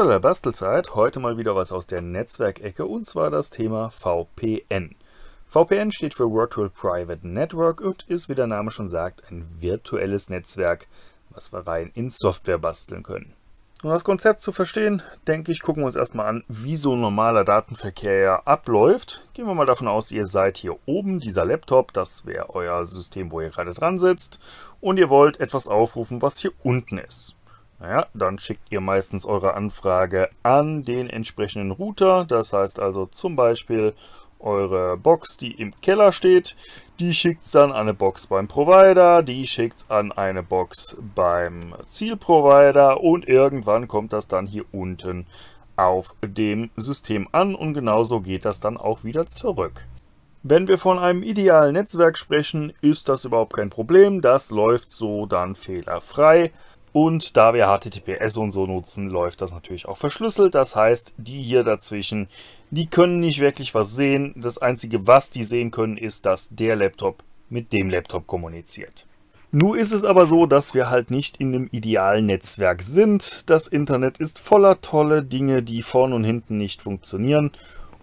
Hallo der Bastelzeit, heute mal wieder was aus der Netzwerkecke und zwar das Thema VPN. VPN steht für Virtual Private Network und ist, wie der Name schon sagt, ein virtuelles Netzwerk, was wir rein in Software basteln können. Um das Konzept zu verstehen, denke ich, gucken wir uns erstmal an, wie so ein normaler Datenverkehr ja abläuft. Gehen wir mal davon aus, ihr seid hier oben, dieser Laptop, das wäre euer System, wo ihr gerade dran sitzt, und ihr wollt etwas aufrufen, was hier unten ist. Naja, dann schickt ihr meistens eure Anfrage an den entsprechenden Router. Das heißt also zum Beispiel eure Box, die im Keller steht, die schickt es dann an eine Box beim Provider, die schickt es an eine Box beim Zielprovider und irgendwann kommt das dann hier unten auf dem System an und genauso geht das dann auch wieder zurück. Wenn wir von einem idealen Netzwerk sprechen, ist das überhaupt kein Problem, das läuft so dann fehlerfrei. Und da wir HTTPS und so nutzen, läuft das natürlich auch verschlüsselt. Das heißt, die hier dazwischen, die können nicht wirklich was sehen. Das Einzige, was die sehen können, ist, dass der Laptop mit dem Laptop kommuniziert. Nun ist es aber so, dass wir halt nicht in einem idealen Netzwerk sind. Das Internet ist voller tolle Dinge, die vorn und hinten nicht funktionieren.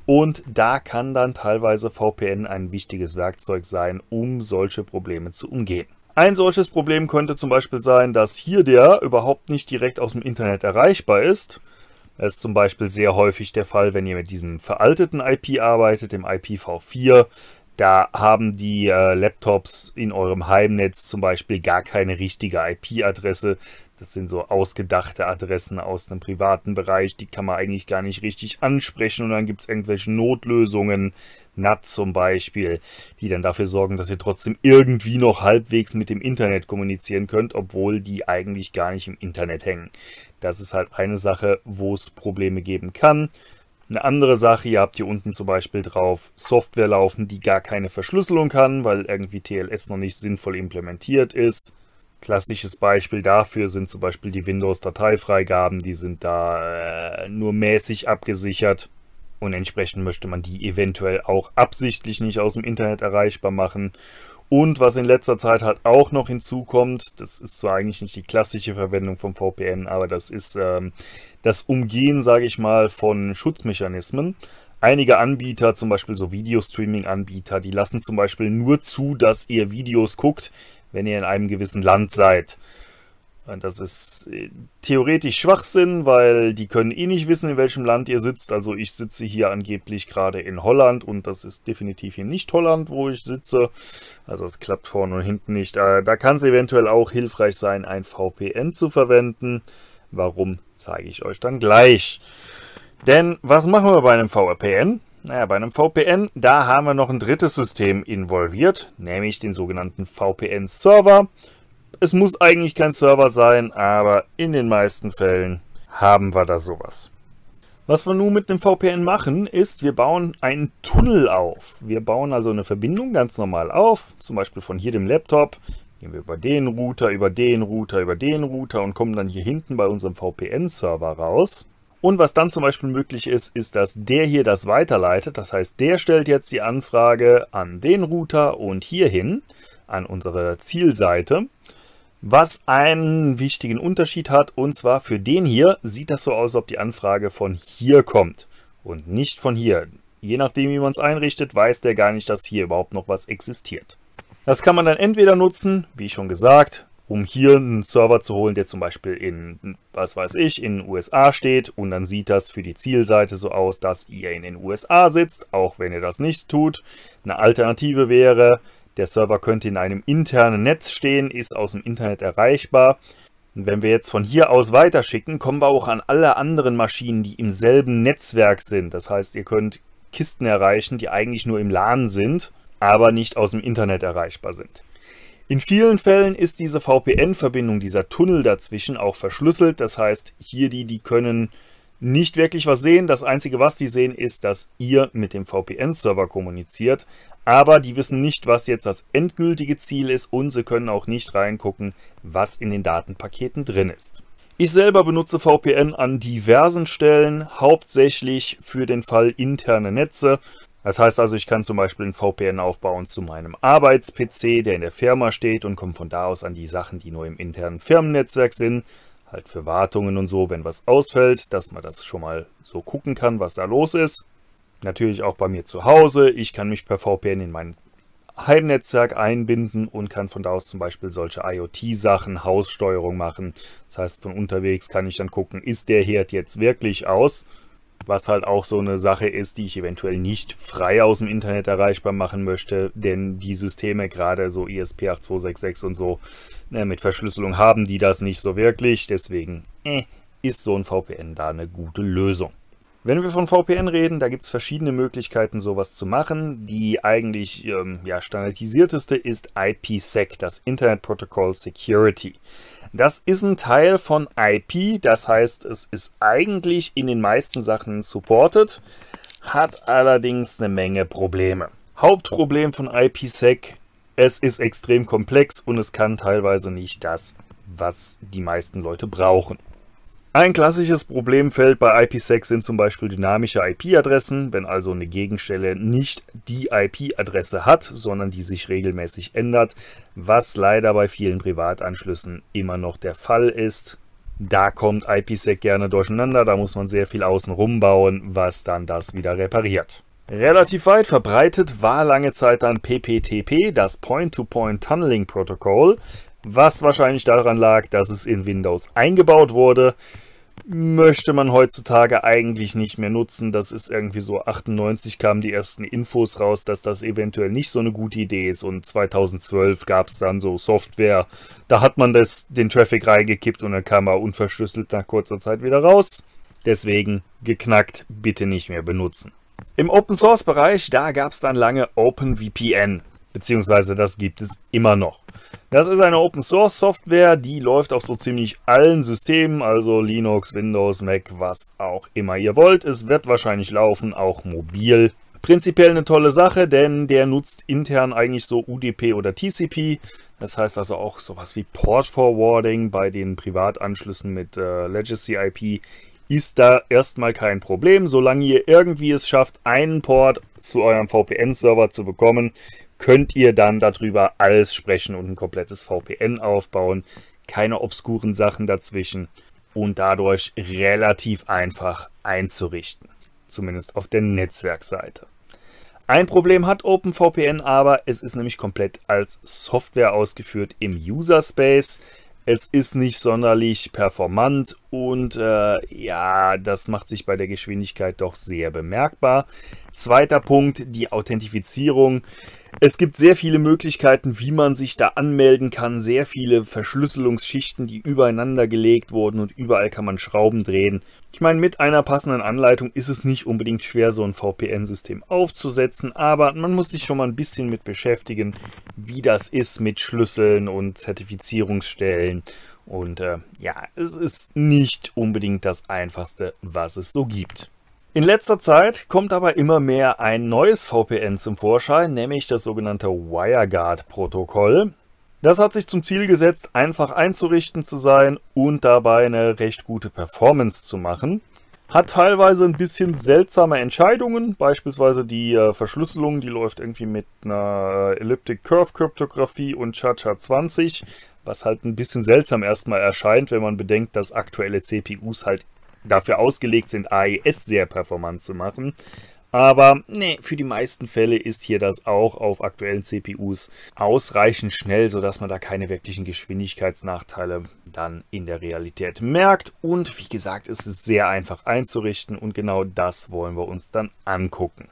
Und da kann dann teilweise VPN ein wichtiges Werkzeug sein, um solche Probleme zu umgehen. Ein solches Problem könnte zum Beispiel sein, dass hier der überhaupt nicht direkt aus dem Internet erreichbar ist. Das ist zum Beispiel sehr häufig der Fall, wenn ihr mit diesem veralteten IP arbeitet, dem IPv4. Da haben die äh, Laptops in eurem Heimnetz zum Beispiel gar keine richtige IP-Adresse. Das sind so ausgedachte Adressen aus einem privaten Bereich, die kann man eigentlich gar nicht richtig ansprechen. Und dann gibt es irgendwelche Notlösungen, NAT zum Beispiel, die dann dafür sorgen, dass ihr trotzdem irgendwie noch halbwegs mit dem Internet kommunizieren könnt, obwohl die eigentlich gar nicht im Internet hängen. Das ist halt eine Sache, wo es Probleme geben kann. Eine andere Sache, ihr habt hier unten zum Beispiel drauf Software laufen, die gar keine Verschlüsselung kann, weil irgendwie TLS noch nicht sinnvoll implementiert ist. Klassisches Beispiel dafür sind zum Beispiel die Windows-Dateifreigaben, die sind da äh, nur mäßig abgesichert und entsprechend möchte man die eventuell auch absichtlich nicht aus dem Internet erreichbar machen. Und was in letzter Zeit halt auch noch hinzukommt, das ist zwar eigentlich nicht die klassische Verwendung von VPN, aber das ist ähm, das Umgehen, sage ich mal, von Schutzmechanismen. Einige Anbieter, zum Beispiel so Videostreaming-Anbieter, die lassen zum Beispiel nur zu, dass ihr Videos guckt, wenn ihr in einem gewissen Land seid. Und das ist äh, theoretisch Schwachsinn, weil die können eh nicht wissen, in welchem Land ihr sitzt. Also ich sitze hier angeblich gerade in Holland und das ist definitiv hier nicht Holland, wo ich sitze. Also es klappt vorne und hinten nicht. Äh, da kann es eventuell auch hilfreich sein, ein VPN zu verwenden. Warum, zeige ich euch dann gleich. Denn was machen wir bei einem VPN? Naja, bei einem VPN, da haben wir noch ein drittes System involviert, nämlich den sogenannten VPN-Server. Es muss eigentlich kein Server sein, aber in den meisten Fällen haben wir da sowas. Was wir nun mit einem VPN machen, ist, wir bauen einen Tunnel auf. Wir bauen also eine Verbindung ganz normal auf, zum Beispiel von hier dem Laptop. Gehen wir über den Router, über den Router, über den Router und kommen dann hier hinten bei unserem VPN-Server raus. Und was dann zum Beispiel möglich ist, ist, dass der hier das weiterleitet. Das heißt, der stellt jetzt die Anfrage an den Router und hierhin, an unsere Zielseite. Was einen wichtigen Unterschied hat, und zwar für den hier sieht das so aus, als ob die Anfrage von hier kommt und nicht von hier. Je nachdem, wie man es einrichtet, weiß der gar nicht, dass hier überhaupt noch was existiert. Das kann man dann entweder nutzen, wie schon gesagt, um hier einen Server zu holen, der zum Beispiel in, was weiß ich, in den USA steht und dann sieht das für die Zielseite so aus, dass ihr in den USA sitzt, auch wenn ihr das nicht tut. Eine Alternative wäre, der Server könnte in einem internen Netz stehen, ist aus dem Internet erreichbar. Und wenn wir jetzt von hier aus weiterschicken, kommen wir auch an alle anderen Maschinen, die im selben Netzwerk sind. Das heißt, ihr könnt Kisten erreichen, die eigentlich nur im LAN sind, aber nicht aus dem Internet erreichbar sind. In vielen Fällen ist diese VPN-Verbindung, dieser Tunnel dazwischen auch verschlüsselt. Das heißt, hier die, die können nicht wirklich was sehen. Das Einzige, was die sehen, ist, dass ihr mit dem VPN-Server kommuniziert. Aber die wissen nicht, was jetzt das endgültige Ziel ist und sie können auch nicht reingucken, was in den Datenpaketen drin ist. Ich selber benutze VPN an diversen Stellen, hauptsächlich für den Fall interne Netze. Das heißt also, ich kann zum Beispiel einen VPN aufbauen zu meinem Arbeits-PC, der in der Firma steht und komme von da aus an die Sachen, die nur im internen Firmennetzwerk sind. Halt für Wartungen und so, wenn was ausfällt, dass man das schon mal so gucken kann, was da los ist. Natürlich auch bei mir zu Hause. Ich kann mich per VPN in mein Heimnetzwerk einbinden und kann von da aus zum Beispiel solche IoT-Sachen, Haussteuerung machen. Das heißt, von unterwegs kann ich dann gucken, ist der Herd jetzt wirklich aus? was halt auch so eine Sache ist, die ich eventuell nicht frei aus dem Internet erreichbar machen möchte, denn die Systeme, gerade so isp 8266 und so, ne, mit Verschlüsselung haben die das nicht so wirklich, deswegen äh, ist so ein VPN da eine gute Lösung. Wenn wir von VPN reden, da gibt es verschiedene Möglichkeiten, sowas zu machen. Die eigentlich ähm, ja, standardisierteste ist IPsec, das Internet Protocol Security. Das ist ein Teil von IP, das heißt, es ist eigentlich in den meisten Sachen supported, hat allerdings eine Menge Probleme. Hauptproblem von IPsec, es ist extrem komplex und es kann teilweise nicht das, was die meisten Leute brauchen. Ein klassisches Problemfeld bei IPsec sind zum Beispiel dynamische IP-Adressen, wenn also eine Gegenstelle nicht die IP-Adresse hat, sondern die sich regelmäßig ändert, was leider bei vielen Privatanschlüssen immer noch der Fall ist. Da kommt IPsec gerne durcheinander, da muss man sehr viel außenrum bauen, was dann das wieder repariert. Relativ weit verbreitet war lange Zeit dann PPTP, das Point-to-Point-Tunneling-Protokoll, was wahrscheinlich daran lag, dass es in Windows eingebaut wurde möchte man heutzutage eigentlich nicht mehr nutzen. Das ist irgendwie so, 98 kamen die ersten Infos raus, dass das eventuell nicht so eine gute Idee ist. Und 2012 gab es dann so Software, da hat man das, den Traffic reingekippt und dann kam er unverschlüsselt nach kurzer Zeit wieder raus. Deswegen geknackt, bitte nicht mehr benutzen. Im Open Source Bereich, da gab es dann lange OpenVPN, beziehungsweise das gibt es immer noch. Das ist eine Open-Source-Software, die läuft auf so ziemlich allen Systemen, also Linux, Windows, Mac, was auch immer ihr wollt. Es wird wahrscheinlich laufen, auch mobil. Prinzipiell eine tolle Sache, denn der nutzt intern eigentlich so UDP oder TCP. Das heißt also auch sowas wie Port Forwarding bei den Privatanschlüssen mit äh, Legacy IP ist da erstmal kein Problem, solange ihr irgendwie es schafft, einen Port zu eurem VPN-Server zu bekommen, könnt ihr dann darüber alles sprechen und ein komplettes VPN aufbauen. Keine obskuren Sachen dazwischen und dadurch relativ einfach einzurichten. Zumindest auf der Netzwerkseite. Ein Problem hat OpenVPN aber, es ist nämlich komplett als Software ausgeführt im User Space. Es ist nicht sonderlich performant und äh, ja, das macht sich bei der Geschwindigkeit doch sehr bemerkbar. Zweiter Punkt, die Authentifizierung. Es gibt sehr viele Möglichkeiten, wie man sich da anmelden kann. Sehr viele Verschlüsselungsschichten, die übereinander gelegt wurden und überall kann man Schrauben drehen. Ich meine, mit einer passenden Anleitung ist es nicht unbedingt schwer, so ein VPN-System aufzusetzen, aber man muss sich schon mal ein bisschen mit beschäftigen, wie das ist mit Schlüsseln und Zertifizierungsstellen. Und äh, ja, es ist nicht unbedingt das Einfachste, was es so gibt. In letzter Zeit kommt aber immer mehr ein neues VPN zum Vorschein, nämlich das sogenannte WireGuard-Protokoll. Das hat sich zum Ziel gesetzt, einfach einzurichten zu sein und dabei eine recht gute Performance zu machen. Hat teilweise ein bisschen seltsame Entscheidungen, beispielsweise die äh, Verschlüsselung, die läuft irgendwie mit einer äh, Elliptic Curve Kryptographie und ChaCha20, was halt ein bisschen seltsam erstmal erscheint, wenn man bedenkt, dass aktuelle CPUs halt dafür ausgelegt sind, AES sehr performant zu machen. Aber nee, für die meisten Fälle ist hier das auch auf aktuellen CPUs ausreichend schnell, sodass man da keine wirklichen Geschwindigkeitsnachteile dann in der Realität merkt. Und wie gesagt, es ist sehr einfach einzurichten und genau das wollen wir uns dann angucken.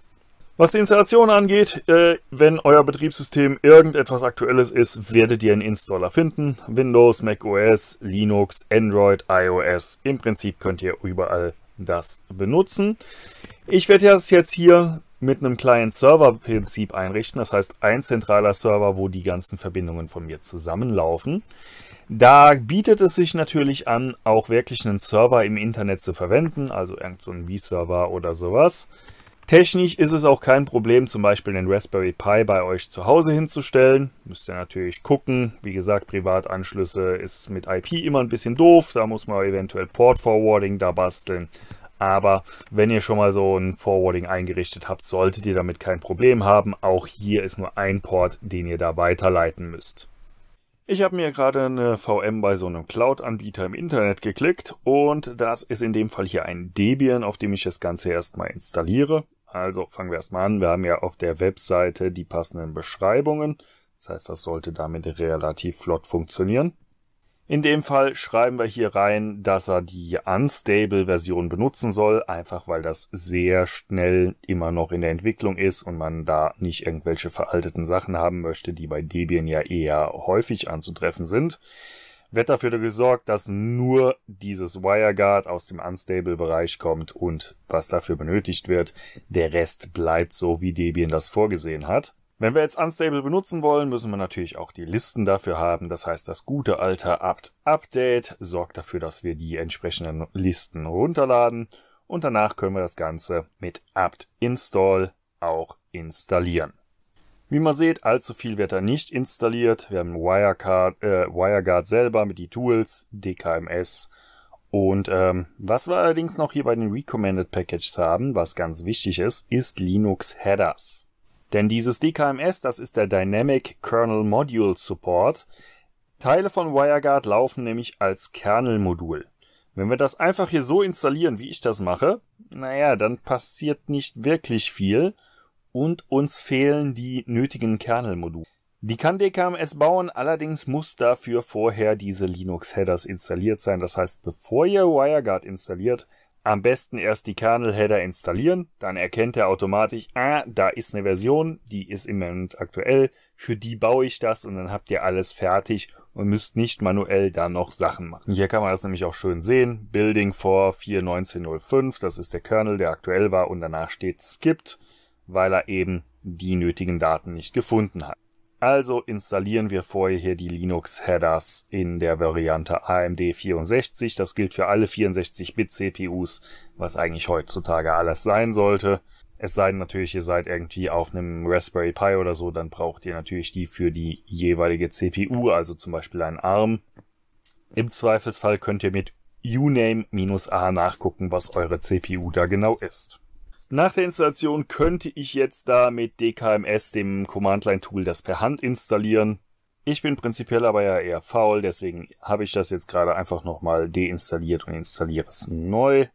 Was die Installation angeht, äh, wenn euer Betriebssystem irgendetwas Aktuelles ist, werdet ihr einen Installer finden. Windows, Mac OS, Linux, Android, iOS. Im Prinzip könnt ihr überall das benutzen. Ich werde das jetzt hier mit einem Client-Server-Prinzip einrichten. Das heißt, ein zentraler Server, wo die ganzen Verbindungen von mir zusammenlaufen. Da bietet es sich natürlich an, auch wirklich einen Server im Internet zu verwenden, also irgendeinen so V-Server oder sowas. Technisch ist es auch kein Problem, zum Beispiel den Raspberry Pi bei euch zu Hause hinzustellen. Müsst ihr natürlich gucken. Wie gesagt, Privatanschlüsse ist mit IP immer ein bisschen doof. Da muss man eventuell Port Forwarding da basteln. Aber wenn ihr schon mal so ein Forwarding eingerichtet habt, solltet ihr damit kein Problem haben. Auch hier ist nur ein Port, den ihr da weiterleiten müsst. Ich habe mir gerade eine VM bei so einem Cloud-Anbieter im Internet geklickt und das ist in dem Fall hier ein Debian, auf dem ich das Ganze erstmal installiere. Also fangen wir erstmal an. Wir haben ja auf der Webseite die passenden Beschreibungen. Das heißt, das sollte damit relativ flott funktionieren. In dem Fall schreiben wir hier rein, dass er die Unstable-Version benutzen soll, einfach weil das sehr schnell immer noch in der Entwicklung ist und man da nicht irgendwelche veralteten Sachen haben möchte, die bei Debian ja eher häufig anzutreffen sind wird dafür gesorgt, dass nur dieses WireGuard aus dem Unstable-Bereich kommt und was dafür benötigt wird. Der Rest bleibt so, wie Debian das vorgesehen hat. Wenn wir jetzt Unstable benutzen wollen, müssen wir natürlich auch die Listen dafür haben. Das heißt, das gute alte apt-update sorgt dafür, dass wir die entsprechenden Listen runterladen und danach können wir das Ganze mit apt-install auch installieren. Wie man sieht, allzu viel wird da nicht installiert. Wir haben Wirecard, äh, WireGuard selber mit die Tools, DKMS. Und ähm, was wir allerdings noch hier bei den Recommended Packages haben, was ganz wichtig ist, ist Linux Headers. Denn dieses DKMS, das ist der Dynamic Kernel Module Support. Teile von WireGuard laufen nämlich als Kernelmodul. Wenn wir das einfach hier so installieren, wie ich das mache, naja, dann passiert nicht wirklich viel und uns fehlen die nötigen Kernelmodule. Die kann DKMS bauen, allerdings muss dafür vorher diese Linux-Headers installiert sein. Das heißt, bevor ihr WireGuard installiert, am besten erst die Kernel-Header installieren, dann erkennt er automatisch, ah, da ist eine Version, die ist im Moment aktuell, für die baue ich das und dann habt ihr alles fertig und müsst nicht manuell da noch Sachen machen. Hier kann man das nämlich auch schön sehen. Building for 4.19.05, das ist der Kernel, der aktuell war und danach steht skipped weil er eben die nötigen Daten nicht gefunden hat. Also installieren wir vorher hier die Linux-Headers in der Variante AMD64. Das gilt für alle 64-Bit-CPUs, was eigentlich heutzutage alles sein sollte. Es sei denn natürlich, ihr seid irgendwie auf einem Raspberry Pi oder so, dann braucht ihr natürlich die für die jeweilige CPU, also zum Beispiel einen ARM. Im Zweifelsfall könnt ihr mit uname-a nachgucken, was eure CPU da genau ist. Nach der Installation könnte ich jetzt da mit DKMS, dem Command-Line-Tool, das per Hand installieren. Ich bin prinzipiell aber ja eher faul, deswegen habe ich das jetzt gerade einfach nochmal deinstalliert und installiere es neu.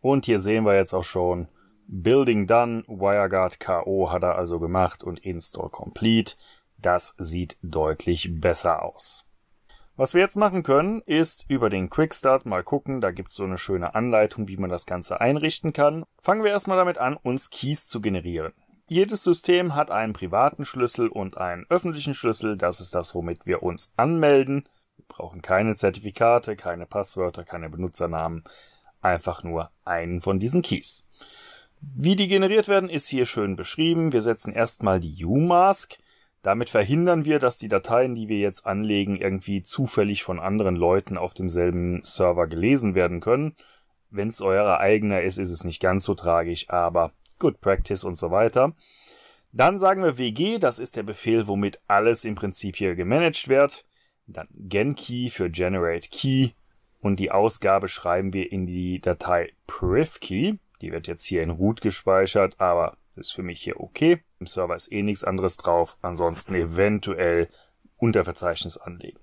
Und hier sehen wir jetzt auch schon, Building Done, WireGuard KO hat er also gemacht und Install Complete. Das sieht deutlich besser aus. Was wir jetzt machen können, ist über den Quick Start mal gucken. Da gibt es so eine schöne Anleitung, wie man das Ganze einrichten kann. Fangen wir erstmal damit an, uns Keys zu generieren. Jedes System hat einen privaten Schlüssel und einen öffentlichen Schlüssel. Das ist das, womit wir uns anmelden. Wir brauchen keine Zertifikate, keine Passwörter, keine Benutzernamen. Einfach nur einen von diesen Keys. Wie die generiert werden, ist hier schön beschrieben. Wir setzen erstmal die U-Mask damit verhindern wir, dass die Dateien, die wir jetzt anlegen, irgendwie zufällig von anderen Leuten auf demselben Server gelesen werden können. Wenn es euer eigener ist, ist es nicht ganz so tragisch, aber good practice und so weiter. Dann sagen wir WG, das ist der Befehl, womit alles im Prinzip hier gemanagt wird. Dann GenKey für Generate Key und die Ausgabe schreiben wir in die Datei PrivKey. Die wird jetzt hier in root gespeichert, aber ist für mich hier okay. Im Server ist eh nichts anderes drauf. Ansonsten eventuell Unterverzeichnis anlegen.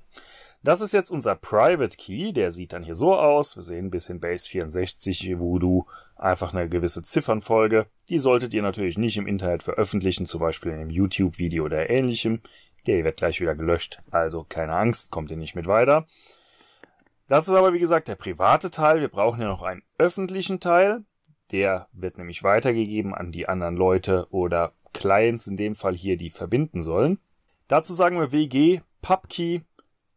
Das ist jetzt unser Private Key. Der sieht dann hier so aus. Wir sehen ein bisschen Base 64 Voodoo. Einfach eine gewisse Ziffernfolge. Die solltet ihr natürlich nicht im Internet veröffentlichen, zum Beispiel in einem YouTube-Video oder ähnlichem. Der wird gleich wieder gelöscht. Also keine Angst, kommt ihr nicht mit weiter. Das ist aber, wie gesagt, der private Teil. Wir brauchen ja noch einen öffentlichen Teil. Der wird nämlich weitergegeben an die anderen Leute oder Clients in dem Fall hier, die verbinden sollen. Dazu sagen wir WG, PubKey,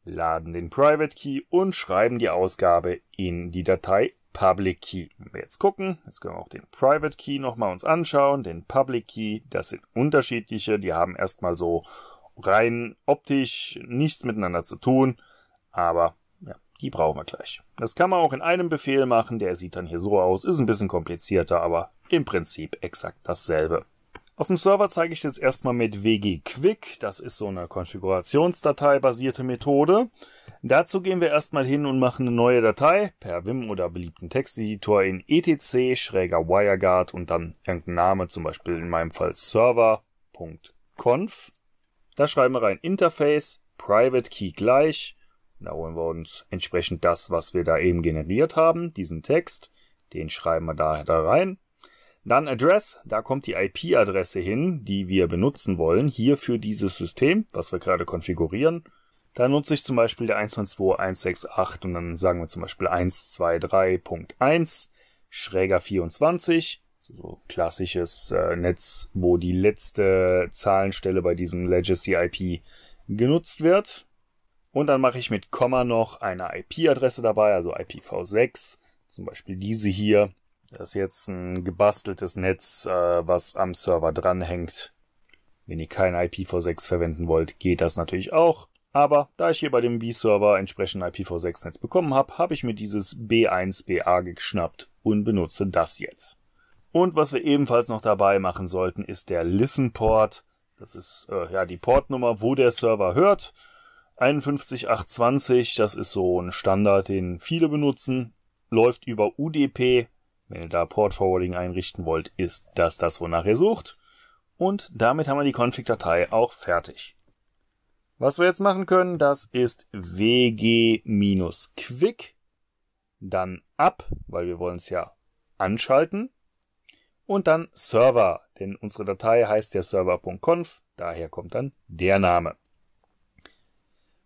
laden den Private Key und schreiben die Ausgabe in die Datei Public Key. Wenn wir jetzt gucken, jetzt können wir auch den Private Key nochmal uns anschauen, den Public Key, das sind unterschiedliche, die haben erstmal so rein optisch nichts miteinander zu tun, aber die brauchen wir gleich. Das kann man auch in einem Befehl machen, der sieht dann hier so aus, ist ein bisschen komplizierter, aber im Prinzip exakt dasselbe. Auf dem Server zeige ich es jetzt erstmal mit wg-quick, das ist so eine Konfigurationsdatei basierte Methode. Dazu gehen wir erstmal hin und machen eine neue Datei per Wim oder beliebten Texteditor in etc schräger WireGuard und dann irgendein Name, zum Beispiel in meinem Fall server.conf. Da schreiben wir rein Interface, Private Key gleich, da holen wir uns entsprechend das, was wir da eben generiert haben, diesen Text. Den schreiben wir da, da rein. Dann Address, da kommt die IP-Adresse hin, die wir benutzen wollen, hier für dieses System, was wir gerade konfigurieren. Da nutze ich zum Beispiel der 122.168 und dann sagen wir zum Beispiel 123.1 schräger 24, so klassisches äh, Netz, wo die letzte Zahlenstelle bei diesem Legacy IP genutzt wird. Und dann mache ich mit Komma noch eine IP-Adresse dabei, also IPv6, zum Beispiel diese hier. Das ist jetzt ein gebasteltes Netz, äh, was am Server dranhängt. Wenn ihr kein IPv6 verwenden wollt, geht das natürlich auch. Aber da ich hier bei dem B-Server entsprechend IPv6-Netz bekommen habe, habe ich mir dieses B1BA geschnappt und benutze das jetzt. Und was wir ebenfalls noch dabei machen sollten, ist der Listen-Port. Das ist äh, ja die Portnummer, wo der Server hört. 51820, das ist so ein Standard, den viele benutzen, läuft über UDP. Wenn ihr da Port Forwarding einrichten wollt, ist das das, wonach ihr sucht. Und damit haben wir die Config-Datei auch fertig. Was wir jetzt machen können, das ist wg-quick, dann ab, weil wir wollen es ja anschalten, und dann Server, denn unsere Datei heißt ja server.conf, daher kommt dann der Name.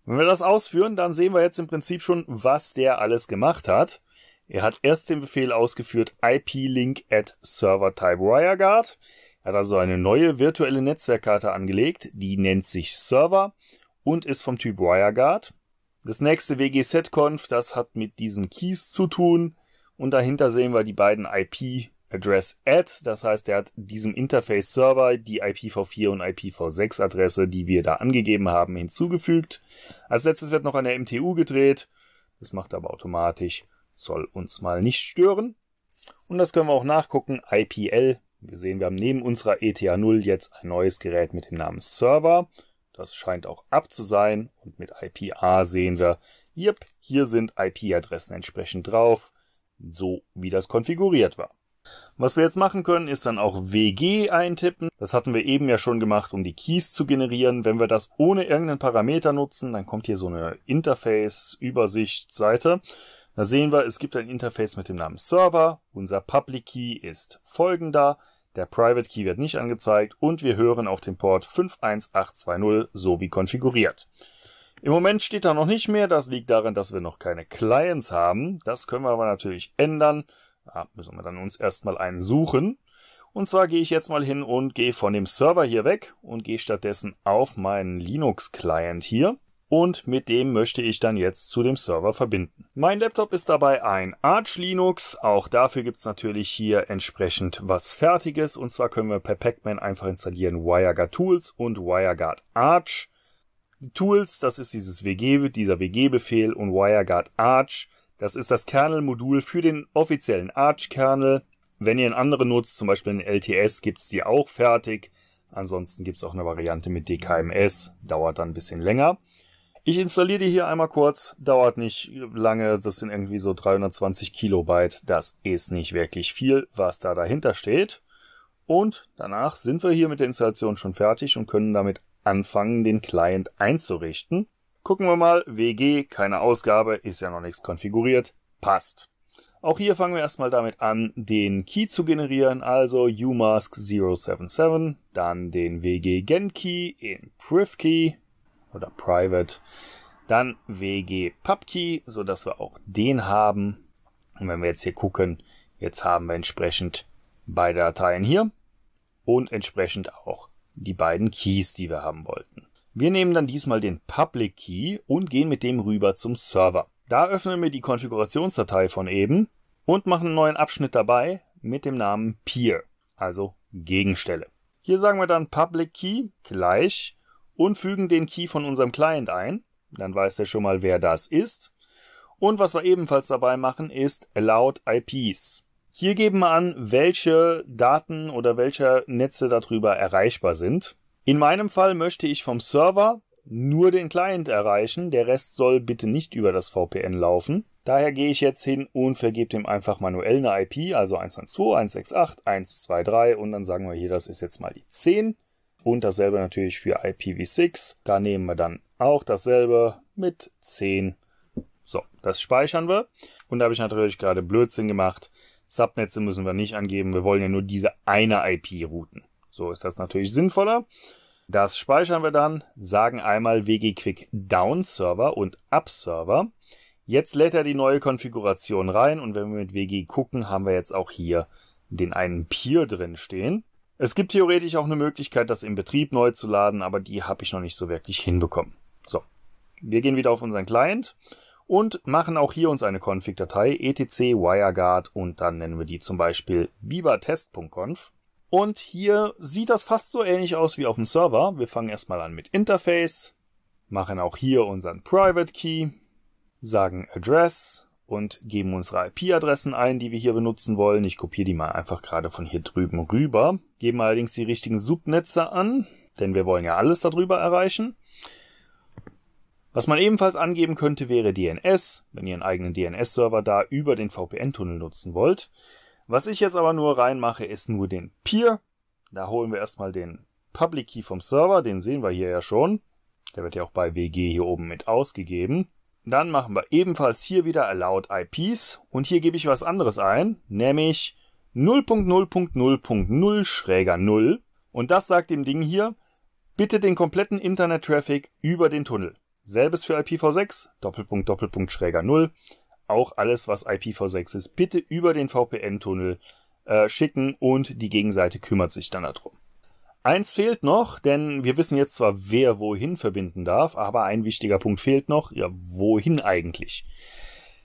Wenn wir das ausführen, dann sehen wir jetzt im Prinzip schon, was der alles gemacht hat. Er hat erst den Befehl ausgeführt IP-Link at Server Type WireGuard. Er hat also eine neue virtuelle Netzwerkkarte angelegt, die nennt sich Server und ist vom Typ WireGuard. Das nächste wg conf das hat mit diesen Keys zu tun und dahinter sehen wir die beiden IP Address Add. Das heißt, er hat diesem Interface Server die IPv4 und IPv6 Adresse, die wir da angegeben haben, hinzugefügt. Als letztes wird noch an der MTU gedreht. Das macht aber automatisch. Soll uns mal nicht stören. Und das können wir auch nachgucken. IPL. Wir sehen, wir haben neben unserer ETA0 jetzt ein neues Gerät mit dem Namen Server. Das scheint auch ab zu sein. Und mit IPA sehen wir, yep, hier sind IP-Adressen entsprechend drauf, so wie das konfiguriert war. Was wir jetzt machen können, ist dann auch WG eintippen. Das hatten wir eben ja schon gemacht, um die Keys zu generieren. Wenn wir das ohne irgendeinen Parameter nutzen, dann kommt hier so eine Interface-Übersicht-Seite. Da sehen wir, es gibt ein Interface mit dem Namen Server. Unser Public Key ist folgender. Der Private Key wird nicht angezeigt und wir hören auf den Port 51820 so wie konfiguriert. Im Moment steht da noch nicht mehr. Das liegt daran, dass wir noch keine Clients haben. Das können wir aber natürlich ändern. Ah, müssen wir dann uns erstmal einen suchen. Und zwar gehe ich jetzt mal hin und gehe von dem Server hier weg und gehe stattdessen auf meinen Linux-Client hier. Und mit dem möchte ich dann jetzt zu dem Server verbinden. Mein Laptop ist dabei ein Arch Linux. Auch dafür gibt es natürlich hier entsprechend was Fertiges. Und zwar können wir per Pacman einfach installieren WireGuard Tools und WireGuard Arch. Tools, das ist dieses WG, dieser WG-Befehl und WireGuard Arch das ist das Kernel-Modul für den offiziellen Arch-Kernel. Wenn ihr einen anderen nutzt, zum Beispiel einen LTS, gibt es die auch fertig. Ansonsten gibt es auch eine Variante mit DKMS, dauert dann ein bisschen länger. Ich installiere die hier einmal kurz, dauert nicht lange, das sind irgendwie so 320 Kilobyte, das ist nicht wirklich viel, was da dahinter steht. Und danach sind wir hier mit der Installation schon fertig und können damit anfangen, den Client einzurichten. Gucken wir mal, WG, keine Ausgabe, ist ja noch nichts konfiguriert, passt. Auch hier fangen wir erstmal damit an, den Key zu generieren, also umask 077, dann den wg-gen-Key in priv-Key oder private, dann wg-pub-Key, sodass wir auch den haben. Und wenn wir jetzt hier gucken, jetzt haben wir entsprechend beide Dateien hier und entsprechend auch die beiden Keys, die wir haben wollten. Wir nehmen dann diesmal den Public Key und gehen mit dem rüber zum Server. Da öffnen wir die Konfigurationsdatei von eben und machen einen neuen Abschnitt dabei mit dem Namen Peer, also Gegenstelle. Hier sagen wir dann Public Key gleich und fügen den Key von unserem Client ein. Dann weiß er schon mal, wer das ist. Und was wir ebenfalls dabei machen, ist Allowed IPs. Hier geben wir an, welche Daten oder welche Netze darüber erreichbar sind. In meinem Fall möchte ich vom Server nur den Client erreichen, der Rest soll bitte nicht über das VPN laufen. Daher gehe ich jetzt hin und vergebe dem einfach manuell eine IP, also 112, 168, 123 und dann sagen wir hier, das ist jetzt mal die 10 und dasselbe natürlich für IPv6. Da nehmen wir dann auch dasselbe mit 10. So, das speichern wir und da habe ich natürlich gerade Blödsinn gemacht. Subnetze müssen wir nicht angeben, wir wollen ja nur diese eine IP routen. So ist das natürlich sinnvoller. Das speichern wir dann, sagen einmal wgquick down Server und up Server. Jetzt lädt er die neue Konfiguration rein und wenn wir mit wg gucken, haben wir jetzt auch hier den einen Peer drin stehen. Es gibt theoretisch auch eine Möglichkeit, das im Betrieb neu zu laden, aber die habe ich noch nicht so wirklich hinbekommen. So, wir gehen wieder auf unseren Client und machen auch hier uns eine Config-Datei, etc, WireGuard und dann nennen wir die zum Beispiel bibertest.conf. Und hier sieht das fast so ähnlich aus wie auf dem Server. Wir fangen erstmal an mit Interface, machen auch hier unseren Private Key, sagen Address und geben unsere IP-Adressen ein, die wir hier benutzen wollen. Ich kopiere die mal einfach gerade von hier drüben rüber, geben allerdings die richtigen Subnetze an, denn wir wollen ja alles darüber erreichen. Was man ebenfalls angeben könnte, wäre DNS, wenn ihr einen eigenen DNS-Server da über den VPN-Tunnel nutzen wollt. Was ich jetzt aber nur reinmache, ist nur den Peer. Da holen wir erstmal den Public Key vom Server, den sehen wir hier ja schon. Der wird ja auch bei WG hier oben mit ausgegeben. Dann machen wir ebenfalls hier wieder Allowed IPs und hier gebe ich was anderes ein, nämlich 0.0.0.0 schräger 0 und das sagt dem Ding hier, bitte den kompletten Internet-Traffic über den Tunnel. Selbes für IPv6, Doppelpunkt, Doppelpunkt, schräger 0 auch alles, was IPv6 ist, bitte über den VPN-Tunnel äh, schicken und die Gegenseite kümmert sich dann darum. Eins fehlt noch, denn wir wissen jetzt zwar, wer wohin verbinden darf, aber ein wichtiger Punkt fehlt noch. Ja, wohin eigentlich?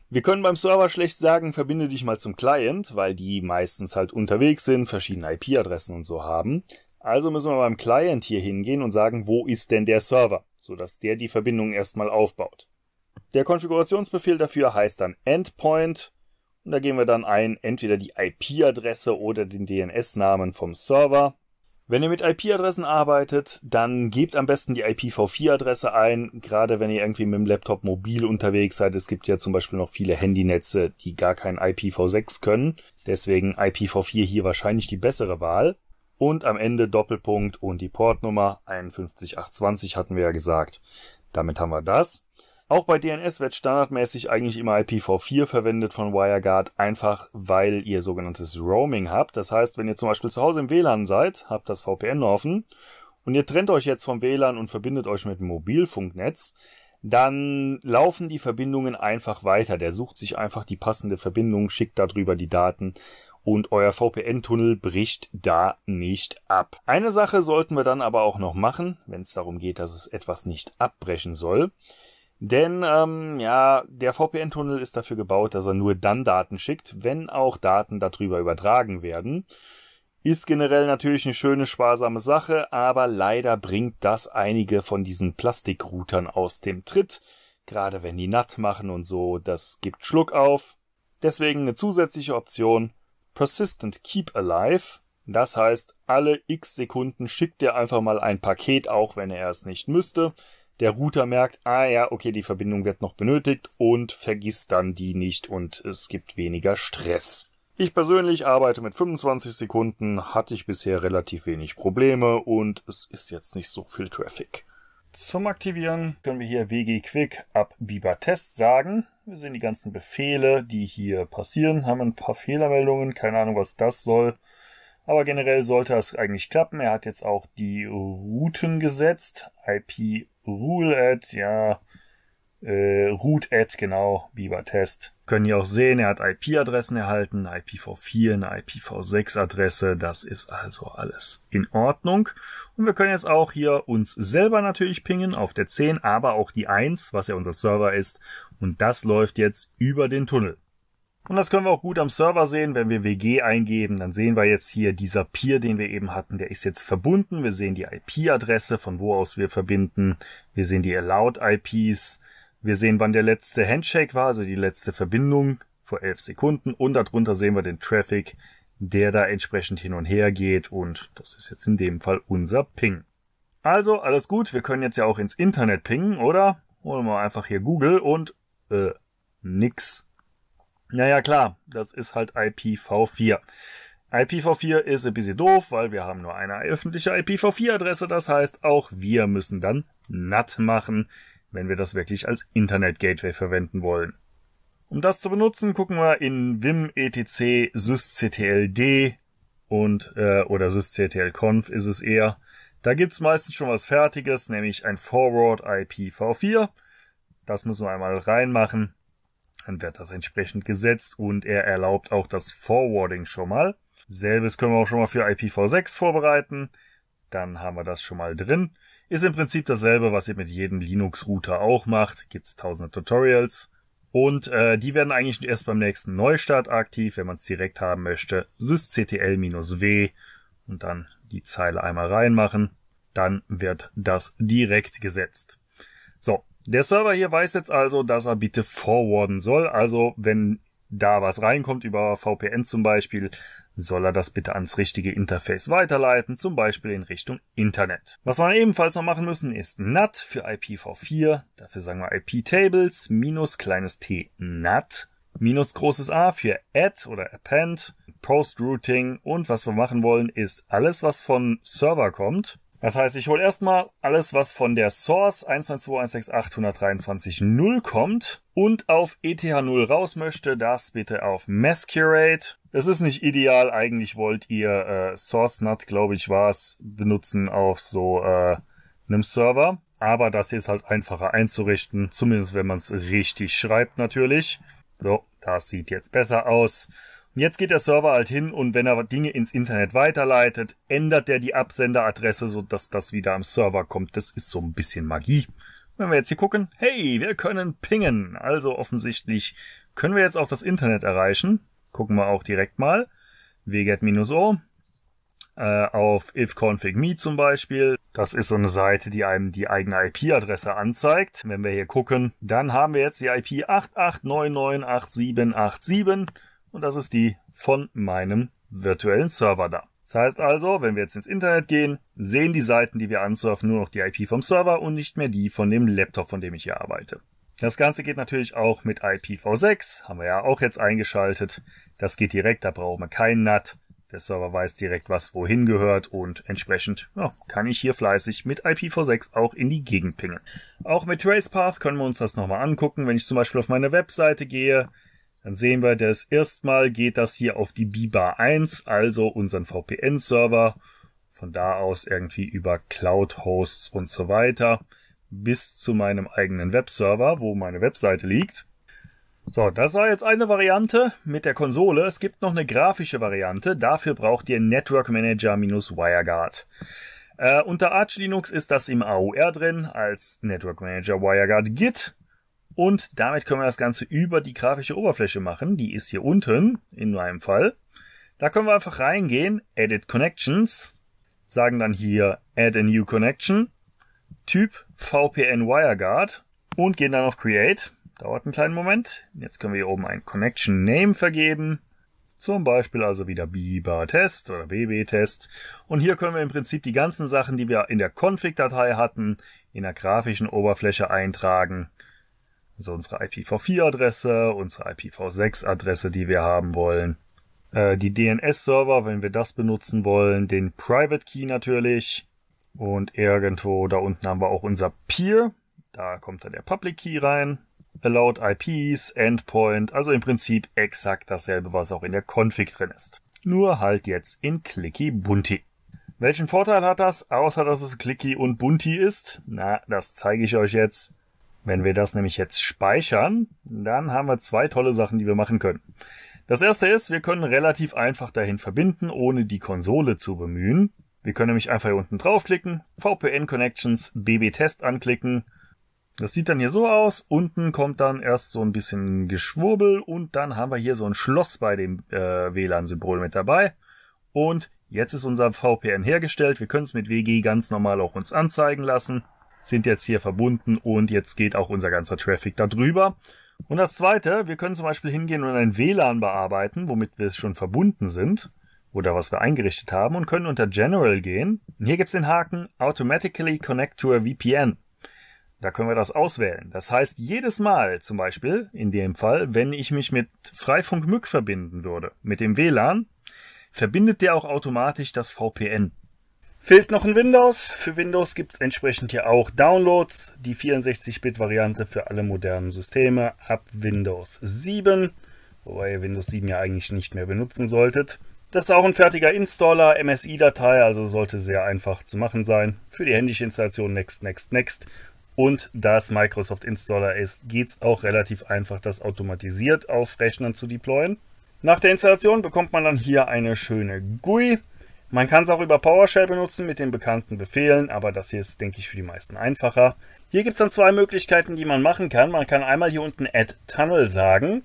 Wir können beim Server schlecht sagen, verbinde dich mal zum Client, weil die meistens halt unterwegs sind, verschiedene IP-Adressen und so haben. Also müssen wir beim Client hier hingehen und sagen, wo ist denn der Server, sodass der die Verbindung erstmal aufbaut. Der Konfigurationsbefehl dafür heißt dann Endpoint und da geben wir dann ein entweder die IP-Adresse oder den DNS-Namen vom Server. Wenn ihr mit IP-Adressen arbeitet, dann gebt am besten die IPv4-Adresse ein, gerade wenn ihr irgendwie mit dem Laptop mobil unterwegs seid. Es gibt ja zum Beispiel noch viele Handynetze, die gar kein IPv6 können. Deswegen IPv4 hier wahrscheinlich die bessere Wahl. Und am Ende Doppelpunkt und die Portnummer 51820 hatten wir ja gesagt. Damit haben wir das. Auch bei DNS wird standardmäßig eigentlich immer IPv4 verwendet von WireGuard, einfach weil ihr sogenanntes Roaming habt. Das heißt, wenn ihr zum Beispiel zu Hause im WLAN seid, habt das VPN offen und ihr trennt euch jetzt vom WLAN und verbindet euch mit dem Mobilfunknetz, dann laufen die Verbindungen einfach weiter. Der sucht sich einfach die passende Verbindung, schickt darüber die Daten und euer VPN-Tunnel bricht da nicht ab. Eine Sache sollten wir dann aber auch noch machen, wenn es darum geht, dass es etwas nicht abbrechen soll. Denn ähm, ja, der VPN-Tunnel ist dafür gebaut, dass er nur dann Daten schickt, wenn auch Daten darüber übertragen werden. Ist generell natürlich eine schöne, sparsame Sache, aber leider bringt das einige von diesen Plastikroutern aus dem Tritt. Gerade wenn die natt machen und so, das gibt Schluck auf. Deswegen eine zusätzliche Option, Persistent Keep Alive. Das heißt, alle x Sekunden schickt er einfach mal ein Paket, auch wenn er es nicht müsste der Router merkt, ah ja, okay, die Verbindung wird noch benötigt und vergisst dann die nicht und es gibt weniger Stress. Ich persönlich arbeite mit 25 Sekunden, hatte ich bisher relativ wenig Probleme und es ist jetzt nicht so viel Traffic. Zum Aktivieren können wir hier WG Quick ab Biber Test sagen. Wir sehen die ganzen Befehle, die hier passieren, haben ein paar Fehlermeldungen, keine Ahnung, was das soll. Aber generell sollte das eigentlich klappen. Er hat jetzt auch die Routen gesetzt. IP Rule at, ja, äh, root at, genau, Biber Test. Können hier auch sehen, er hat IP-Adressen erhalten, IPv4, eine IPv6-Adresse. Das ist also alles in Ordnung. Und wir können jetzt auch hier uns selber natürlich pingen auf der 10, aber auch die 1, was ja unser Server ist. Und das läuft jetzt über den Tunnel. Und das können wir auch gut am Server sehen, wenn wir WG eingeben, dann sehen wir jetzt hier dieser Peer, den wir eben hatten, der ist jetzt verbunden. Wir sehen die IP-Adresse, von wo aus wir verbinden. Wir sehen die Allowed IPs. Wir sehen, wann der letzte Handshake war, also die letzte Verbindung vor 11 Sekunden. Und darunter sehen wir den Traffic, der da entsprechend hin und her geht. Und das ist jetzt in dem Fall unser Ping. Also, alles gut. Wir können jetzt ja auch ins Internet pingen, oder? Holen wir einfach hier Google und, äh, nix. Naja, klar, das ist halt IPv4. IPv4 ist ein bisschen doof, weil wir haben nur eine öffentliche IPv4-Adresse. Das heißt, auch wir müssen dann NAT machen, wenn wir das wirklich als Internet-Gateway verwenden wollen. Um das zu benutzen, gucken wir in WIM etc sysctld und äh, oder sysctlconf ist es eher. Da gibt's meistens schon was Fertiges, nämlich ein Forward IPv4. Das müssen wir einmal reinmachen dann wird das entsprechend gesetzt und er erlaubt auch das Forwarding schon mal. Selbes können wir auch schon mal für IPv6 vorbereiten. Dann haben wir das schon mal drin. Ist im Prinzip dasselbe, was ihr mit jedem Linux-Router auch macht. Gibt's tausende Tutorials. Und äh, die werden eigentlich erst beim nächsten Neustart aktiv, wenn man es direkt haben möchte. sysctl-w und dann die Zeile einmal reinmachen. Dann wird das direkt gesetzt. So, der Server hier weiß jetzt also, dass er bitte forwarden soll. Also wenn da was reinkommt über VPN zum Beispiel, soll er das bitte ans richtige Interface weiterleiten, zum Beispiel in Richtung Internet. Was wir ebenfalls noch machen müssen, ist NAT für IPv4. Dafür sagen wir IP-Tables minus kleines t NAT minus großes A für Add oder Append, Post-Routing und was wir machen wollen, ist alles, was von Server kommt, das heißt, ich hole erstmal alles, was von der Source 192.168.123.0 kommt und auf ETH0 raus möchte, das bitte auf Masquerade. Das ist nicht ideal, eigentlich wollt ihr äh, SourceNut, glaube ich, war es, benutzen auf so äh, einem Server. Aber das hier ist halt einfacher einzurichten, zumindest wenn man es richtig schreibt natürlich. So, das sieht jetzt besser aus. Jetzt geht der Server halt hin und wenn er Dinge ins Internet weiterleitet, ändert er die Absenderadresse, sodass das wieder am Server kommt. Das ist so ein bisschen Magie. Wenn wir jetzt hier gucken, hey, wir können pingen. Also offensichtlich können wir jetzt auch das Internet erreichen. Gucken wir auch direkt mal. wget-o äh, auf ifconfig.me zum Beispiel. Das ist so eine Seite, die einem die eigene IP-Adresse anzeigt. Wenn wir hier gucken, dann haben wir jetzt die IP 88998787 und das ist die von meinem virtuellen Server da. Das heißt also, wenn wir jetzt ins Internet gehen, sehen die Seiten, die wir ansurfen, nur noch die IP vom Server und nicht mehr die von dem Laptop, von dem ich hier arbeite. Das Ganze geht natürlich auch mit IPv6, haben wir ja auch jetzt eingeschaltet. Das geht direkt, da brauchen wir keinen NAT. Der Server weiß direkt, was wohin gehört und entsprechend ja, kann ich hier fleißig mit IPv6 auch in die Gegend pingen. Auch mit TracePath können wir uns das nochmal angucken. Wenn ich zum Beispiel auf meine Webseite gehe, dann sehen wir, das erstmal geht das hier auf die BIBA 1, also unseren VPN-Server. Von da aus irgendwie über Cloud-Hosts und so weiter bis zu meinem eigenen Webserver, wo meine Webseite liegt. So, das war jetzt eine Variante mit der Konsole. Es gibt noch eine grafische Variante. Dafür braucht ihr Network Manager minus WireGuard. Äh, unter Arch Linux ist das im AUR drin als Network Manager WireGuard Git. Und damit können wir das Ganze über die grafische Oberfläche machen. Die ist hier unten, in meinem Fall. Da können wir einfach reingehen, Edit Connections, sagen dann hier Add a New Connection, Typ VPN WireGuard und gehen dann auf Create. Dauert einen kleinen Moment. Jetzt können wir hier oben ein Connection Name vergeben. Zum Beispiel also wieder Biber Test oder BB Test. Und hier können wir im Prinzip die ganzen Sachen, die wir in der Config-Datei hatten, in der grafischen Oberfläche eintragen. Also unsere IPv4-Adresse, unsere IPv6-Adresse, die wir haben wollen. Äh, die DNS-Server, wenn wir das benutzen wollen, den Private Key natürlich. Und irgendwo da unten haben wir auch unser Peer. Da kommt dann der Public Key rein. Allowed IPs, Endpoint, also im Prinzip exakt dasselbe, was auch in der Config drin ist. Nur halt jetzt in Clicky Bunti. Welchen Vorteil hat das, außer dass es Clicky und Bunti ist? Na, das zeige ich euch jetzt. Wenn wir das nämlich jetzt speichern, dann haben wir zwei tolle Sachen, die wir machen können. Das erste ist, wir können relativ einfach dahin verbinden, ohne die Konsole zu bemühen. Wir können nämlich einfach hier unten draufklicken, VPN Connections BB Test anklicken. Das sieht dann hier so aus. Unten kommt dann erst so ein bisschen Geschwurbel und dann haben wir hier so ein Schloss bei dem äh, WLAN-Symbol mit dabei. Und jetzt ist unser VPN hergestellt. Wir können es mit WG ganz normal auch uns anzeigen lassen sind jetzt hier verbunden und jetzt geht auch unser ganzer Traffic da drüber. Und das zweite, wir können zum Beispiel hingehen und ein WLAN bearbeiten, womit wir schon verbunden sind oder was wir eingerichtet haben und können unter General gehen. Und hier gibt es den Haken Automatically Connect to a VPN. Da können wir das auswählen. Das heißt, jedes Mal zum Beispiel, in dem Fall, wenn ich mich mit Freifunk Mück verbinden würde, mit dem WLAN, verbindet der auch automatisch das VPN. Fehlt noch ein Windows? Für Windows gibt es entsprechend hier auch Downloads, die 64-Bit-Variante für alle modernen Systeme ab Windows 7, wobei ihr Windows 7 ja eigentlich nicht mehr benutzen solltet. Das ist auch ein fertiger Installer, MSI-Datei, also sollte sehr einfach zu machen sein. Für die händische Installation Next, Next, Next. Und da es Microsoft Installer ist, geht es auch relativ einfach, das automatisiert auf Rechnern zu deployen. Nach der Installation bekommt man dann hier eine schöne GUI. Man kann es auch über PowerShell benutzen mit den bekannten Befehlen, aber das hier ist, denke ich, für die meisten einfacher. Hier gibt es dann zwei Möglichkeiten, die man machen kann. Man kann einmal hier unten Add Tunnel sagen.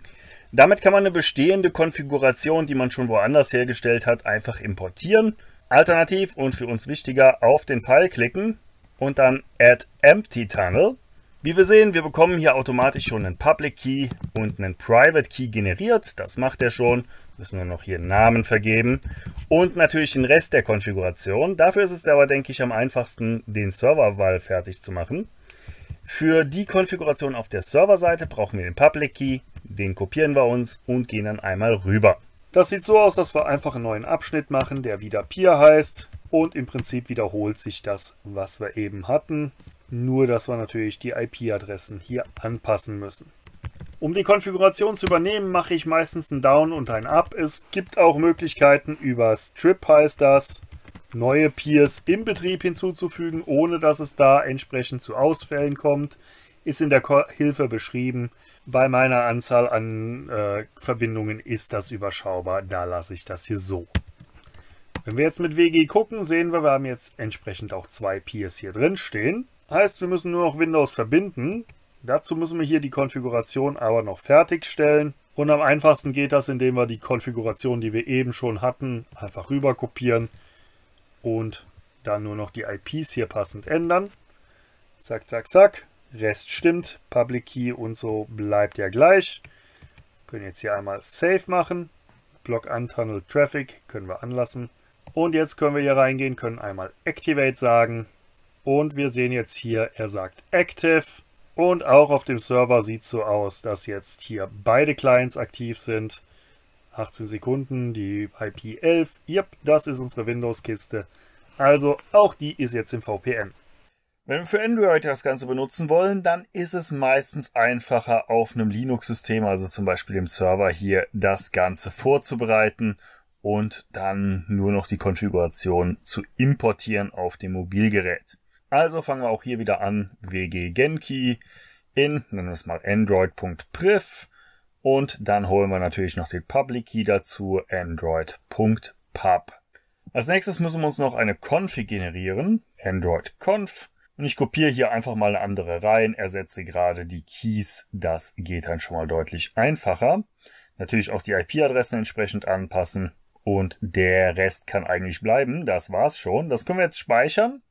Damit kann man eine bestehende Konfiguration, die man schon woanders hergestellt hat, einfach importieren. Alternativ und für uns wichtiger, auf den Pfeil klicken und dann Add Empty Tunnel. Wie wir sehen, wir bekommen hier automatisch schon einen Public Key und einen Private Key generiert. Das macht er schon. Müssen wir noch hier Namen vergeben. Und natürlich den Rest der Konfiguration. Dafür ist es aber, denke ich, am einfachsten, den Serverwahl fertig zu machen. Für die Konfiguration auf der Serverseite brauchen wir den Public Key. Den kopieren wir uns und gehen dann einmal rüber. Das sieht so aus, dass wir einfach einen neuen Abschnitt machen, der wieder Peer heißt. Und im Prinzip wiederholt sich das, was wir eben hatten. Nur, dass wir natürlich die IP-Adressen hier anpassen müssen. Um die Konfiguration zu übernehmen, mache ich meistens ein Down und ein Up. Es gibt auch Möglichkeiten, über Strip heißt das, neue Peers im Betrieb hinzuzufügen, ohne dass es da entsprechend zu Ausfällen kommt. Ist in der Hilfe beschrieben. Bei meiner Anzahl an äh, Verbindungen ist das überschaubar. Da lasse ich das hier so. Wenn wir jetzt mit WG gucken, sehen wir, wir haben jetzt entsprechend auch zwei Peers hier drin stehen. Heißt, wir müssen nur noch Windows verbinden. Dazu müssen wir hier die Konfiguration aber noch fertigstellen. Und am einfachsten geht das, indem wir die Konfiguration, die wir eben schon hatten, einfach rüber kopieren und dann nur noch die IPs hier passend ändern. Zack, zack, zack. Rest stimmt. Public Key und so bleibt ja gleich. Können jetzt hier einmal Save machen. Block Untunnel Traffic können wir anlassen. Und jetzt können wir hier reingehen, können einmal Activate sagen. Und wir sehen jetzt hier, er sagt Active. Und auch auf dem Server sieht es so aus, dass jetzt hier beide Clients aktiv sind. 18 Sekunden, die IP11. Yep, das ist unsere Windows-Kiste. Also auch die ist jetzt im VPN. Wenn wir für Android das Ganze benutzen wollen, dann ist es meistens einfacher, auf einem Linux-System, also zum Beispiel dem Server hier, das Ganze vorzubereiten und dann nur noch die Konfiguration zu importieren auf dem Mobilgerät. Also fangen wir auch hier wieder an. WG Genki in, nennen wir es mal android.priv und dann holen wir natürlich noch den Public Key dazu, android.pub. Als nächstes müssen wir uns noch eine Config generieren, android.conf. Und ich kopiere hier einfach mal eine andere rein, ersetze gerade die Keys. Das geht dann schon mal deutlich einfacher. Natürlich auch die IP-Adressen entsprechend anpassen. Und der Rest kann eigentlich bleiben. Das war's schon. Das können wir jetzt speichern.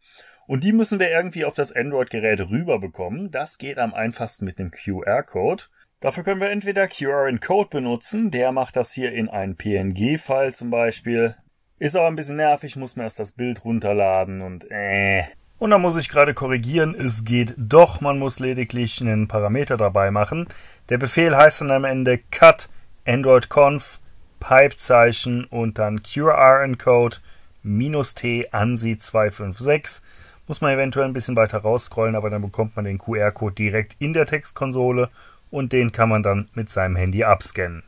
Und die müssen wir irgendwie auf das Android-Gerät rüberbekommen. Das geht am einfachsten mit einem QR-Code. Dafür können wir entweder QR-Encode benutzen, der macht das hier in einen PNG-File zum Beispiel. Ist aber ein bisschen nervig, muss mir erst das Bild runterladen und äh. Und da muss ich gerade korrigieren, es geht doch, man muss lediglich einen Parameter dabei machen. Der Befehl heißt dann am Ende cut android conf Pipezeichen und dann QR-Encode minus T ANSI 256. Muss man eventuell ein bisschen weiter rausscrollen, aber dann bekommt man den QR-Code direkt in der Textkonsole und den kann man dann mit seinem Handy abscannen.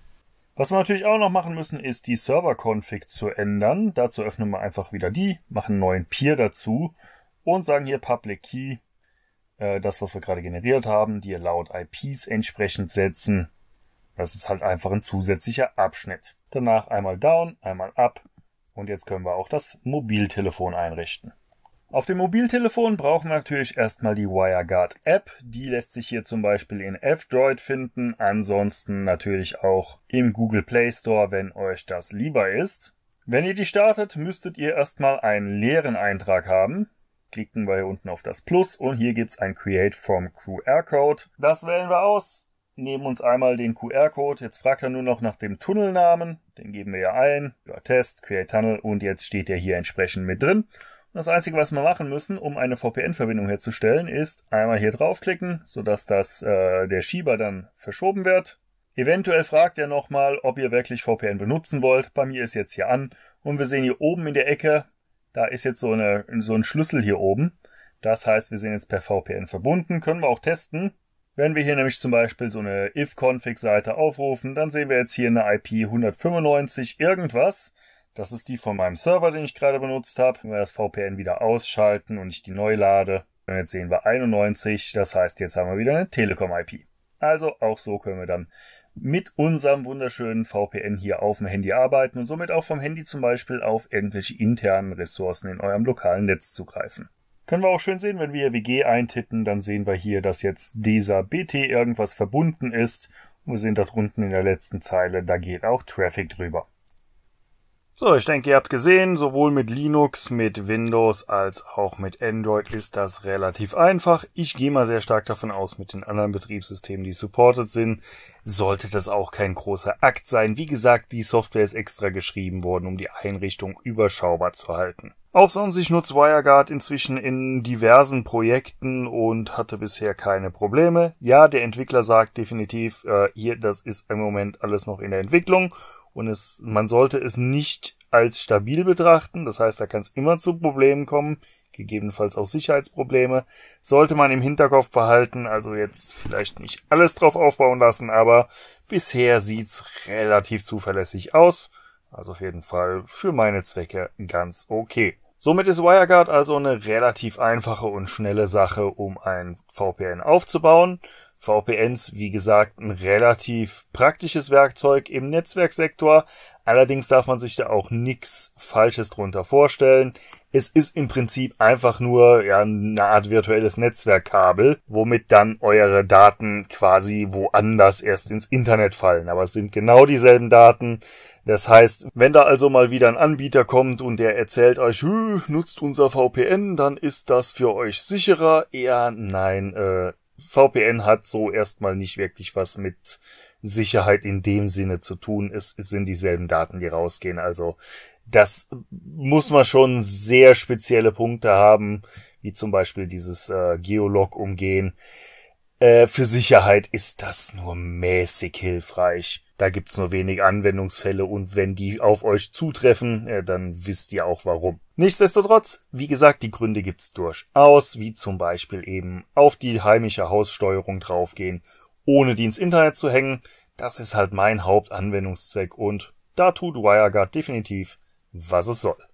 Was wir natürlich auch noch machen müssen, ist die Server-Config zu ändern. Dazu öffnen wir einfach wieder die, machen einen neuen Peer dazu und sagen hier Public Key, äh, das was wir gerade generiert haben, die Allowed IPs entsprechend setzen. Das ist halt einfach ein zusätzlicher Abschnitt. Danach einmal down, einmal up und jetzt können wir auch das Mobiltelefon einrichten. Auf dem Mobiltelefon brauchen wir natürlich erstmal die WireGuard App. Die lässt sich hier zum Beispiel in F-Droid finden, ansonsten natürlich auch im Google Play Store, wenn euch das lieber ist. Wenn ihr die startet, müsstet ihr erstmal einen leeren Eintrag haben. Klicken wir hier unten auf das Plus und hier gibt's ein Create from QR Code. Das wählen wir aus, nehmen uns einmal den QR-Code. Jetzt fragt er nur noch nach dem Tunnelnamen. Den geben wir ja ein. Ja, Test, Create Tunnel und jetzt steht er hier entsprechend mit drin. Das Einzige, was wir machen müssen, um eine VPN-Verbindung herzustellen, ist einmal hier draufklicken, sodass das, äh, der Schieber dann verschoben wird. Eventuell fragt er nochmal, ob ihr wirklich VPN benutzen wollt. Bei mir ist jetzt hier an. Und wir sehen hier oben in der Ecke, da ist jetzt so, eine, so ein Schlüssel hier oben. Das heißt, wir sind jetzt per VPN verbunden. Können wir auch testen. Wenn wir hier nämlich zum Beispiel so eine if-config-Seite aufrufen, dann sehen wir jetzt hier eine IP 195 irgendwas. Das ist die von meinem Server, den ich gerade benutzt habe. Wenn wir das VPN wieder ausschalten und ich die neu lade, und jetzt sehen wir 91, das heißt, jetzt haben wir wieder eine Telekom-IP. Also auch so können wir dann mit unserem wunderschönen VPN hier auf dem Handy arbeiten und somit auch vom Handy zum Beispiel auf irgendwelche internen Ressourcen in eurem lokalen Netz zugreifen. Können wir auch schön sehen, wenn wir WG eintippen, dann sehen wir hier, dass jetzt dieser BT irgendwas verbunden ist. Und wir sehen dort unten in der letzten Zeile, da geht auch Traffic drüber. So, ich denke, ihr habt gesehen, sowohl mit Linux, mit Windows als auch mit Android ist das relativ einfach. Ich gehe mal sehr stark davon aus, mit den anderen Betriebssystemen, die supported sind, sollte das auch kein großer Akt sein. Wie gesagt, die Software ist extra geschrieben worden, um die Einrichtung überschaubar zu halten. Auch sonst, ich nutze WireGuard inzwischen in diversen Projekten und hatte bisher keine Probleme. Ja, der Entwickler sagt definitiv, äh, hier, das ist im Moment alles noch in der Entwicklung und es, man sollte es nicht als stabil betrachten, das heißt, da kann es immer zu Problemen kommen, gegebenenfalls auch Sicherheitsprobleme, sollte man im Hinterkopf behalten, also jetzt vielleicht nicht alles drauf aufbauen lassen, aber bisher sieht es relativ zuverlässig aus, also auf jeden Fall für meine Zwecke ganz okay. Somit ist WireGuard also eine relativ einfache und schnelle Sache, um ein VPN aufzubauen VPNs, wie gesagt, ein relativ praktisches Werkzeug im Netzwerksektor. Allerdings darf man sich da auch nichts Falsches drunter vorstellen. Es ist im Prinzip einfach nur ja, eine Art virtuelles Netzwerkkabel, womit dann eure Daten quasi woanders erst ins Internet fallen. Aber es sind genau dieselben Daten. Das heißt, wenn da also mal wieder ein Anbieter kommt und der erzählt euch, nutzt unser VPN, dann ist das für euch sicherer. Eher nein, äh, VPN hat so erstmal nicht wirklich was mit Sicherheit in dem Sinne zu tun. Es, sind dieselben Daten, die rausgehen. Also das muss man schon sehr spezielle Punkte haben, wie zum Beispiel dieses äh, Geolog umgehen. Äh, für Sicherheit ist das nur mäßig hilfreich. Da gibt's nur wenig Anwendungsfälle und wenn die auf euch zutreffen, äh, dann wisst ihr auch warum. Nichtsdestotrotz, wie gesagt, die Gründe gibt's durchaus, wie zum Beispiel eben auf die heimische Haussteuerung draufgehen, ohne die ins Internet zu hängen. Das ist halt mein Hauptanwendungszweck und da tut WireGuard definitiv, was es soll.